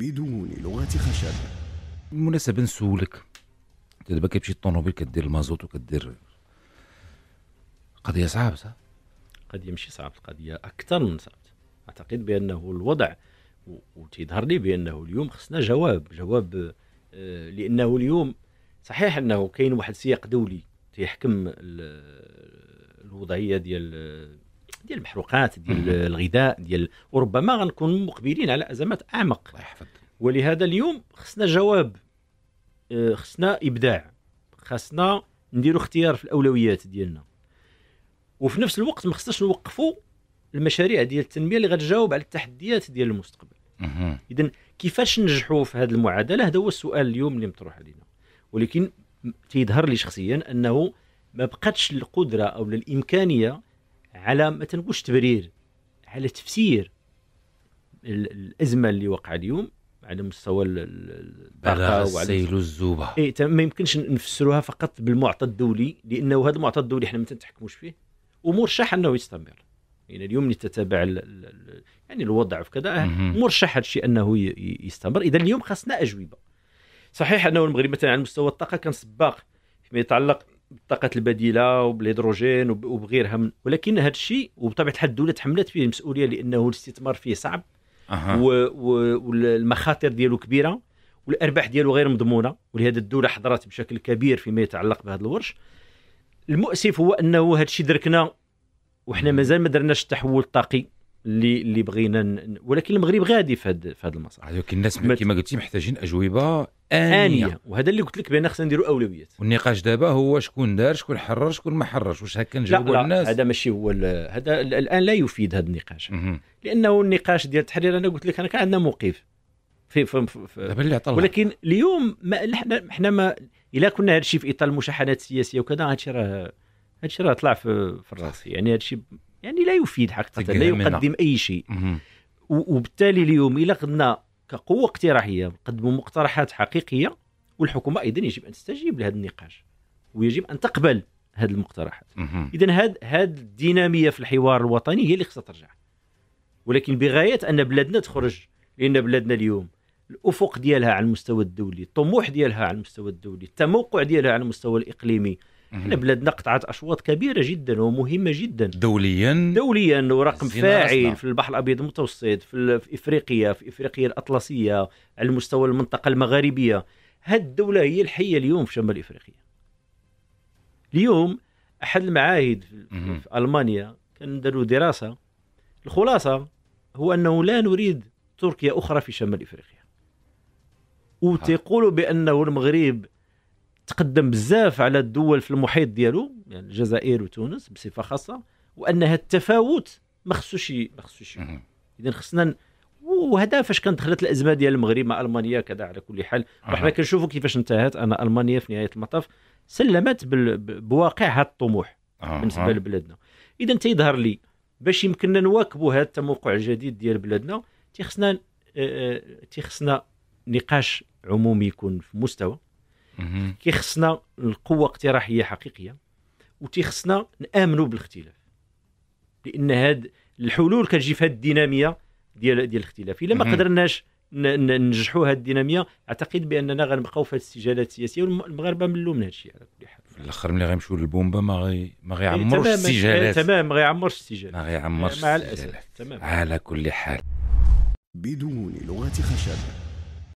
بدون لغة خشب بالمناسبة نسولك انت دابا كتمشي الطونوبيل كدير المازوت وكدير قضية صعبة صح؟ قضية ماشي صعبة القضية أكثر من صعبة أعتقد بأنه الوضع وتيظهر لي بأنه اليوم خصنا جواب جواب آه، لأنه اليوم صحيح أنه كاين واحد السياق دولي تيحكم الوضعية ديال ديال المحروقات ديال الغذاء ديال وربما غنكون مقبلين على ازمات اعمق الله يحفظ ولهذا اليوم خصنا جواب آه، خصنا ابداع خصنا نديروا اختيار في الاولويات ديالنا وفي نفس الوقت ما خصناش نوقفوا المشاريع ديال التنميه اللي غتجاوب على التحديات ديال المستقبل اذا كيفاش ننجحوا في هذه المعادله هذا هو السؤال اليوم اللي مطروح علينا ولكن تيظهر لي شخصيا انه ما بقاتش القدره او الامكانيه على ما تنبوش تبرير على تفسير الازمه اللي وقع اليوم على مستوى البلاغه وعلى الزوبه اي ما يمكنش نفسروها فقط بالمعطى الدولي لانه هذا المعطى الدولي احنا ما تنتحكموش فيه ومرشح انه يستمر يعني اليوم اللي تتابع يعني الوضع في كذا مرشح هذا الشيء انه يستمر اذا اليوم خاصنا اجوبه صحيح انه المغرب مثلا على مستوى الطاقه كان سباق فيما يتعلق بالطاقات البديله وبالهيدروجين وبغيرها من ولكن هذا الشيء وبطبيعه الحال الدوله تحملت فيه المسؤوليه لانه الاستثمار فيه صعب أه. والمخاطر ديالو كبيره والارباح ديالو غير مضمونه ولهذا الدوله حضرت بشكل كبير فيما يتعلق بهذا الورش المؤسف هو انه هذا الشيء دركنا وحنا مازال ما درناش التحول الطاقي اللي اللي بغينا ولكن المغرب غادي في هذا في هذا المسار ولكن الناس كما قلتي محتاجين اجوبه آنية. انيه وهذا اللي قلت لك بان خصنا نديروا اولويات والنقاش دابا هو شكون دار شكون حرر شكون ما حررش واش هكا نجاوبوا الناس هذا ماشي هو هذا الان لا يفيد هذا النقاش لانه النقاش ديال التحرير انا قلت لك انا كان عندنا موقف في في, في, في ولكن اليوم ما احنا احنا ما الا كنا هذا الشيء في اطار المشاحنات السياسيه وكذا هذا الشيء راه هذا الشيء راه طلع في, في الراس يعني هذا الشيء يعني لا يفيد حقيقه لا يقدم اي شيء وبالتالي اليوم الا قدنا كقوه اقتراحيه نقدموا مقترحات حقيقيه والحكومه ايضا يجب ان تستجيب لهذا النقاش ويجب ان تقبل هذه المقترحات اذا هذه الديناميه في الحوار الوطني هي اللي خصها ترجع ولكن بغايه ان بلادنا تخرج لان بلادنا اليوم الافق ديالها على المستوى الدولي الطموح ديالها على المستوى الدولي التموقع ديالها على المستوى الاقليمي احنا بلادنا قطعت اشواط كبيره جدا ومهمه جدا دوليا دوليا ورقم فاعل في البحر الابيض المتوسط في, في افريقيا في افريقيا الاطلسيه على مستوى المنطقه المغاربيه هذه الدوله هي الحيه اليوم في شمال افريقيا اليوم احد المعاهد في, في المانيا كان داروا دراسه الخلاصه هو انه لا نريد تركيا اخرى في شمال افريقيا وتقول بانه المغرب تقدم بزاف على الدول في المحيط ديالو يعني الجزائر وتونس بصفه خاصه وان هذا التفاوت ما خصوش ما خصوش اذا خصنا وهذا فاش كانت دخلت الازمه ديال المغرب مع المانيا كذا على كل حال وحنا كنشوفوا كيفاش انتهت انا المانيا في نهايه المطاف سلمت بواقعها الطموح بالنسبه لبلادنا اذا تيظهر لي باش يمكننا نواكبوا هذا التموقع الجديد ديال بلادنا تيخصنا تيخصنا نقاش عمومي يكون في مستوى كيخصنا القوه اقتراحيه حقيقيه وتيخصنا نامنوا بالاختلاف لان هاد الحلول كتجي في هاد الديناميه ديال ديال الاختلاف الا ما قدرناش ننجحوا هذه الديناميه اعتقد باننا غنبقاو في هذه السجالات السياسيه والمغاربه ملوا من هذا الشيء على كل حال في الاخر ملي غيمشيو للبومبا ما غي ما إيه، غيعمروش السجالات إيه، تمام ما غيعمرش السجالات ما غيعمرش السجالات تمام على كل حال بدون لغه خشب